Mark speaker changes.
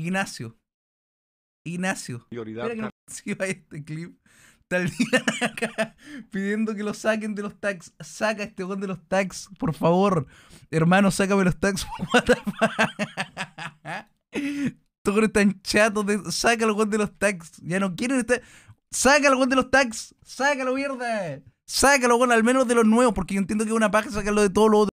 Speaker 1: Ignacio. Ignacio. Prioridad. que no este clip. Tal día acá, pidiendo que lo saquen de los tags. Saca este weón de los tags, por favor. Hermano, sácame los tags. What the fuck? tan chatos de. Saca de los tags. Ya no quieren estar. Saca el de los tags. Sácalo, mierda. Sácalo, weón, al menos de los nuevos, porque yo entiendo que es una paja sacarlo de todos los otro.